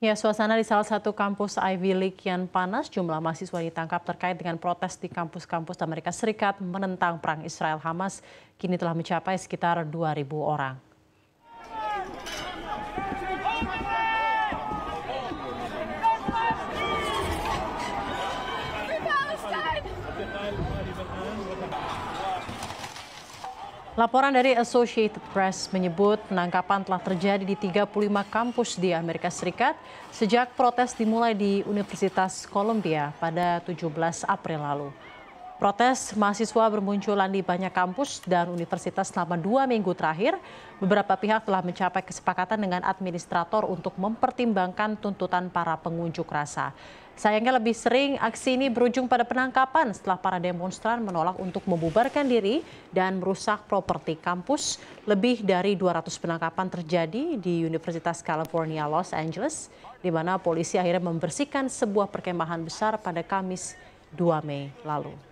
Ya, suasana di salah satu kampus Ivy League yang panas. Jumlah mahasiswa ditangkap terkait dengan protes di kampus-kampus Amerika Serikat menentang perang Israel Hamas kini telah mencapai sekitar 2.000 orang. Laporan dari Associated Press menyebut penangkapan telah terjadi di 35 kampus di Amerika Serikat sejak protes dimulai di Universitas Columbia pada 17 April lalu. Protes mahasiswa bermunculan di banyak kampus dan universitas selama dua minggu terakhir. Beberapa pihak telah mencapai kesepakatan dengan administrator untuk mempertimbangkan tuntutan para pengunjuk rasa. Sayangnya lebih sering aksi ini berujung pada penangkapan setelah para demonstran menolak untuk membubarkan diri dan merusak properti kampus. Lebih dari 200 penangkapan terjadi di Universitas California Los Angeles, di mana polisi akhirnya membersihkan sebuah perkemahan besar pada Kamis 2 Mei lalu.